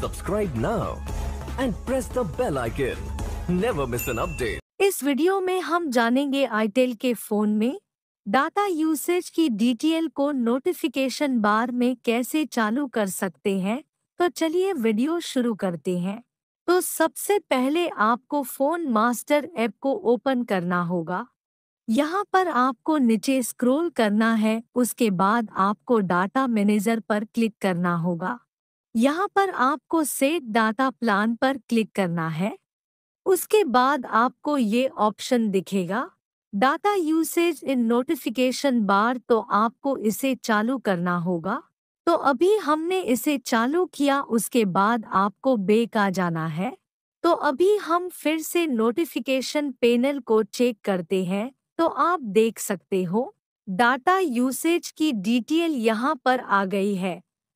subscribe now and press the bell icon never miss an update इस video में हम जानेंगे आईटेल के फोन में डाटा यूसेज की डीटीएल को नोटिफिकेशन बार में कैसे चालू कर सकते हैं तो चलिए वीडियो शुरू करते हैं तो सबसे पहले आपको फोन मास्टर ऐप को ओपन करना होगा यहाँ पर आपको नीचे स्क्रॉल करना है उसके बाद आपको डाटा मैनेजर पर क्लिक करना होगा यहाँ पर आपको सेट डाटा प्लान पर क्लिक करना है उसके बाद आपको ये ऑप्शन दिखेगा data usage in notification bar तो आपको इसे चालू करना होगा तो अभी हमने इसे चालू किया उसके बाद आपको बेक आ जाना है तो अभी हम फिर से नोटिफिकेशन पैनल को चेक करते हैं तो आप देख सकते हो डाटा यूसेज की डिटेल यहाँ पर आ गई है